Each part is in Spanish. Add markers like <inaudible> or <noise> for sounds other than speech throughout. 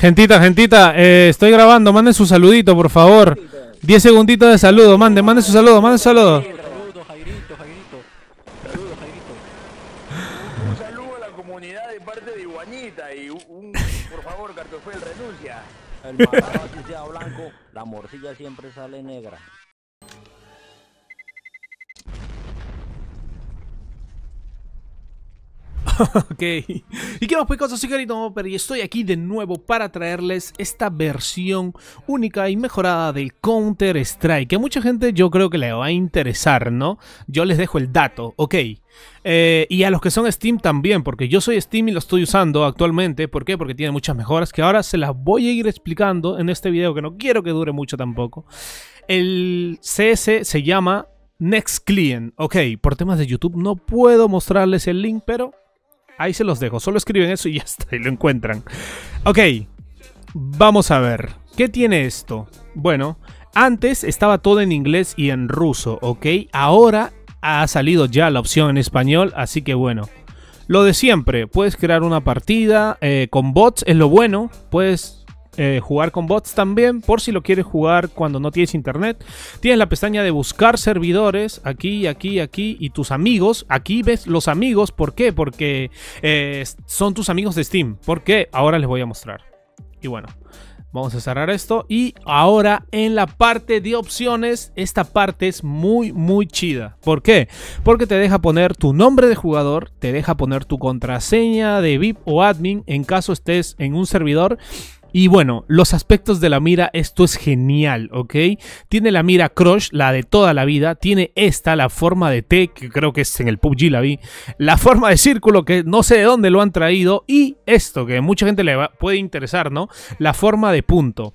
Gentita, gentita, eh, estoy grabando, manden su saludito, por favor. Diez segunditos de saludo, manden, manden su saludo, manden su saludo. Saludos, Jairito, Jairito. Saludos, Jairito. Un saludo a la comunidad de parte de Iguanita y un, por favor, Cartofel, renuncia. <laughs> El sea blanco, la morcilla siempre sale negra. <laughs> ok. Y qué más picos? Pues, soy Carito pero y estoy aquí de nuevo para traerles esta versión única y mejorada del Counter Strike, que a mucha gente yo creo que le va a interesar, ¿no? Yo les dejo el dato, ok. Eh, y a los que son Steam también, porque yo soy Steam y lo estoy usando actualmente. ¿Por qué? Porque tiene muchas mejoras que ahora se las voy a ir explicando en este video, que no quiero que dure mucho tampoco. El CS se llama Next Client. Ok, por temas de YouTube no puedo mostrarles el link, pero Ahí se los dejo. Solo escriben eso y ya está. Y lo encuentran. Ok. Vamos a ver. ¿Qué tiene esto? Bueno, antes estaba todo en inglés y en ruso, ¿ok? Ahora ha salido ya la opción en español, así que bueno. Lo de siempre, puedes crear una partida eh, con bots, es lo bueno. Puedes eh, jugar con bots también, por si lo quieres jugar cuando no tienes internet. Tienes la pestaña de buscar servidores, aquí, aquí, aquí, y tus amigos. Aquí ves los amigos, ¿por qué? Porque eh, son tus amigos de Steam. ¿Por qué? Ahora les voy a mostrar. Y bueno, Vamos a cerrar esto y ahora en la parte de opciones, esta parte es muy muy chida. ¿Por qué? Porque te deja poner tu nombre de jugador, te deja poner tu contraseña de VIP o admin en caso estés en un servidor y bueno, los aspectos de la mira, esto es genial, ¿ok? Tiene la mira Crush, la de toda la vida. Tiene esta, la forma de T, que creo que es en el PUBG la vi. La forma de círculo, que no sé de dónde lo han traído. Y esto, que mucha gente le va, puede interesar, ¿no? La forma de punto.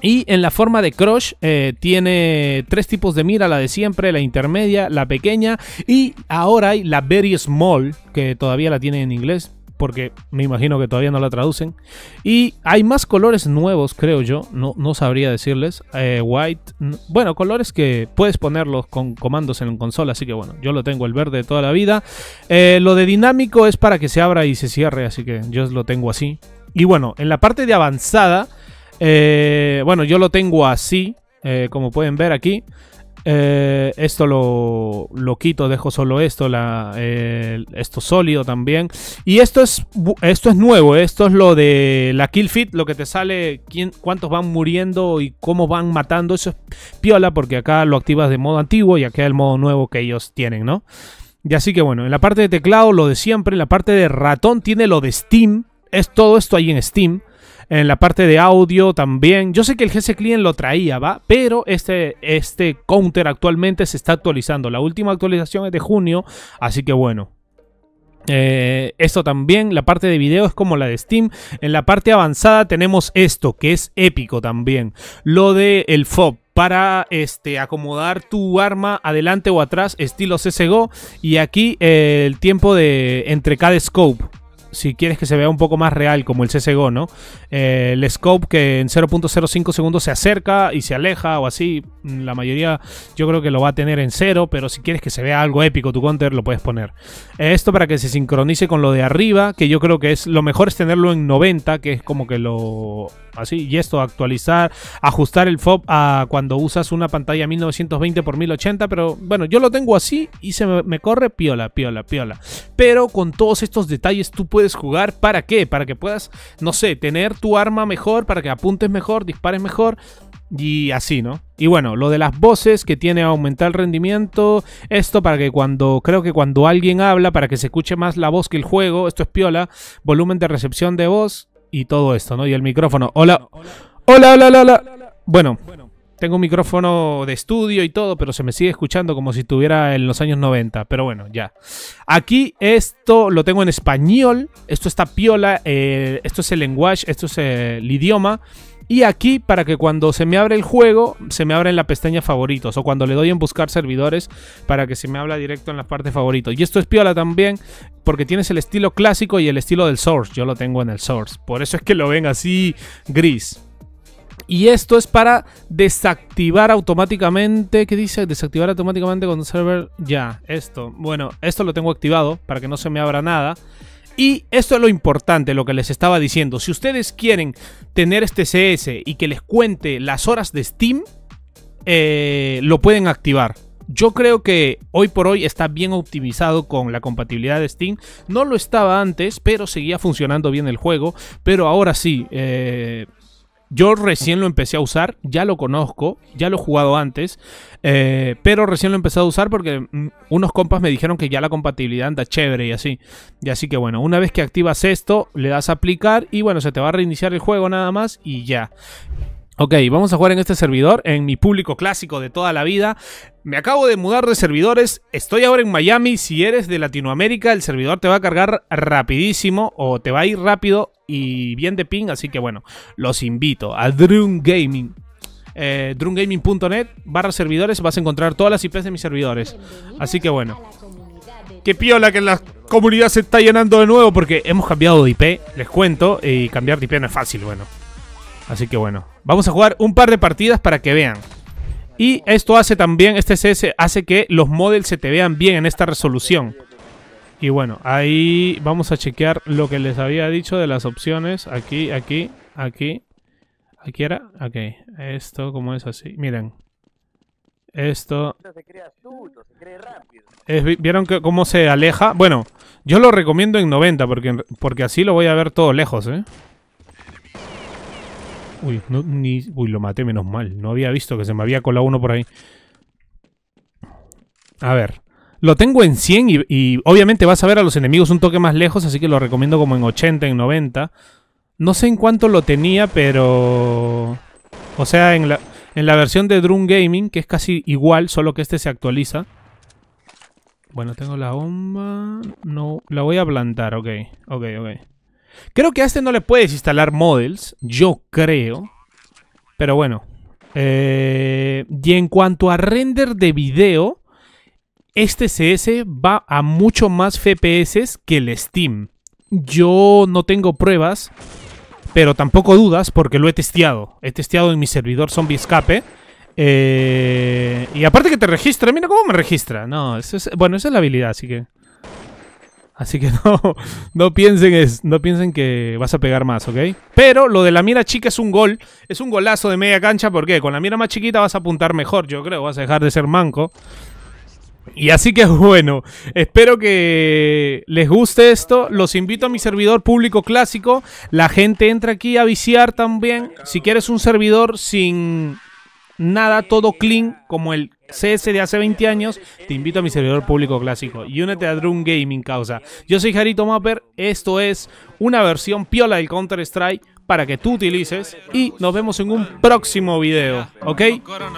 Y en la forma de crush eh, tiene tres tipos de mira, la de siempre, la intermedia, la pequeña y ahora hay la very small, que todavía la tiene en inglés, porque me imagino que todavía no la traducen. Y hay más colores nuevos, creo yo, no, sabría decirles. Eh, white, bueno, colores que puedes ponerlos con comandos en consola, así que bueno, yo lo tengo el verde de toda la vida. Eh, lo de dinámico es para que se abra y se cierre, así que yo lo tengo así. Y bueno, en la parte de avanzada, eh, bueno, yo lo tengo así, como pueden ver aquí. Eh, esto lo, quito, dejo solo esto, la, esto sólido también. Y esto es, esto es nuevo, eh, esto es lo de la kill fit, lo que te sale, quién, cuántos van muriendo y cómo van matando. Eso es piola porque acá lo activas de modo antiguo y acá el modo nuevo que ellos tienen, ¿no? Y así que bueno, en la parte de teclado lo de siempre, en la parte de ratón tiene lo de Steam, es todo esto ahí en Steam en la parte de audio también. Yo sé que el GC Client lo traía, ¿va? Pero este, este counter actualmente se está actualizando. La última actualización es de junio, así que bueno, eh, esto también, la parte de video es como la de Steam. En la parte avanzada tenemos esto, que es épico también. Lo de el FOB para este, acomodar tu arma adelante o atrás, estilo CSGO. Y aquí eh, el tiempo de entre cada scope si quieres que se vea un poco más real, como el CSGO, ¿no? Eh, el scope que en 0.05 segundos se acerca y se aleja o así, mm, la mayoría yo creo que lo va a tener en cero, pero si quieres que se vea algo épico tu counter, lo puedes poner. Eh, esto para que se sincronice con lo de arriba, que yo creo que es lo mejor es tenerlo en 90, que es como que lo así, y esto, actualizar, ajustar el FOB a cuando usas una pantalla 1920 x 1080, pero bueno, yo lo tengo así y se me, me corre piola, piola, piola. Pero con todos estos detalles tú puedes jugar, ¿para qué? Para que puedas, no sé, tener tu arma mejor, para que apuntes mejor, dispares mejor y así, ¿no? Y bueno, lo de las voces que tiene aumentar el rendimiento, esto para que cuando, creo que cuando alguien habla, para que se escuche más la voz que el juego, esto es piola, volumen de recepción de voz, y todo esto, ¿no? Y el micrófono. Hola. Hola, hola, hola, hola. Bueno, tengo un micrófono de estudio y todo, pero se me sigue escuchando como si estuviera en los años 90. Pero bueno, ya. Aquí esto lo tengo en español. Esto está piola. Eh, esto es el lenguaje, esto es el idioma. Y aquí, para que cuando se me abre el juego, se me abra en la pestaña favoritos. O cuando le doy en buscar servidores, para que se me habla directo en la parte favoritos. Y esto es piola también porque tienes el estilo clásico y el estilo del Source. Yo lo tengo en el Source. Por eso es que lo ven así gris. Y esto es para desactivar automáticamente. ¿Qué dice? Desactivar automáticamente con server. Ya, esto. Bueno, esto lo tengo activado para que no se me abra nada. Y esto es lo importante, lo que les estaba diciendo. Si ustedes quieren tener este CS y que les cuente las horas de Steam, eh, lo pueden activar. Yo creo que hoy por hoy está bien optimizado con la compatibilidad de Steam. No lo estaba antes, pero seguía funcionando bien el juego. Pero ahora sí, eh, yo recién lo empecé a usar, ya lo conozco, ya lo he jugado antes, eh, pero recién lo empecé a usar porque mm, unos compas me dijeron que ya la compatibilidad anda chévere y así. Y así que bueno, una vez que activas esto, le das a aplicar y bueno, se te va a reiniciar el juego nada más y ya. Ok, vamos a jugar en este servidor, en mi público clásico de toda la vida. Me acabo de mudar de servidores, estoy ahora en Miami. Si eres de Latinoamérica, el servidor te va a cargar rapidísimo o te va a ir rápido y bien de ping. Así que bueno, los invito a Dream Gaming. Eh, barra servidores vas a encontrar todas las IPs de mis servidores así que bueno qué piola que la comunidad se está llenando de nuevo porque hemos cambiado de IP les cuento y cambiar de IP no es fácil bueno así que bueno Vamos a jugar un par de partidas para que vean. Y esto hace también, este CS hace que los models se te vean bien en esta resolución. Y bueno, ahí vamos a chequear lo que les había dicho de las opciones. Aquí, aquí, aquí. ¿Aquí era? Ok. Esto como es así. Miren. Esto... ¿Vieron cómo se aleja? Bueno, yo lo recomiendo en 90 porque, porque así lo voy a ver todo lejos, ¿eh? Uy, no, ni, uy, lo maté menos mal. No había visto que se me había colado uno por ahí. A ver. Lo tengo en 100 y, obviamente vas a ver a los enemigos un toque más lejos, así que lo recomiendo como en 80, en 90. No sé en cuánto lo tenía, pero... O sea, en la, en la versión de Drum Gaming, que es casi igual, solo que este se actualiza. Bueno, tengo la bomba... No, la voy a plantar, ok. Ok, ok. Creo que a este no le puedes instalar models, yo creo. Pero bueno. Eh, y en cuanto a render de video, este CS va a mucho más FPS que el Steam. Yo no tengo pruebas, pero tampoco dudas porque lo he testeado. He testeado en mi servidor Zombie Escape. Eh, y aparte que te registra, mira cómo me registra. No, bueno, esa es la habilidad, así que... Así que <laughs> no, no, piensen es, no piensen que vas a pegar más, ¿ok? Pero lo de la mira chica es un gol, es un golazo de media cancha, porque con la mira más chiquita vas a apuntar mejor, yo creo, vas a dejar de ser manco. Y así que es <laughs> bueno, espero que les guste esto. Los invito a mi servidor público clásico. La gente entra aquí a viciar también. Si quieres un servidor sin nada, todo clean, como el CS de hace 20 años, te invito a mi servidor público clásico y únete a Drum Gaming, causa. Yo soy Jarito Mapper, esto es una versión piola del Counter-Strike para que tú utilices y nos vemos en un próximo video, ¿ok?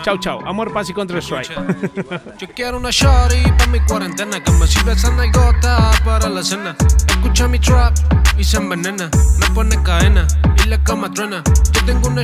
Chau, chau. Amor, paz y Counter strike. <laughs> la cena. Escucha mi trap y me pone cadena y la Yo tengo una